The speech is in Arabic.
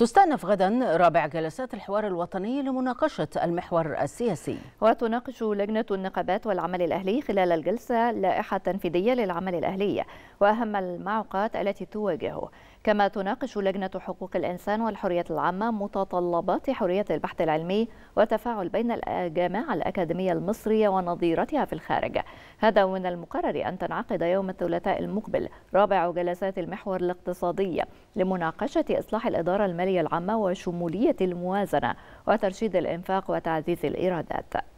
تستأنف غدا رابع جلسات الحوار الوطني لمناقشة المحور السياسي وتناقش لجنة النقابات والعمل الأهلي خلال الجلسة لائحة تنفيذية للعمل الأهلي وأهم المعوقات التي تواجهه كما تناقش لجنة حقوق الإنسان والحرية العامة متطلبات حرية البحث العلمي وتفاعل بين الجامعة الأكاديمية المصرية ونظيرتها في الخارج هذا من المقرر أن تنعقد يوم الثلاثاء المقبل رابع جلسات المحور الاقتصادية لمناقشة إصلاح الإدارة المالية العامة وشمولية الموازنة وترشيد الإنفاق وتعزيز الإيرادات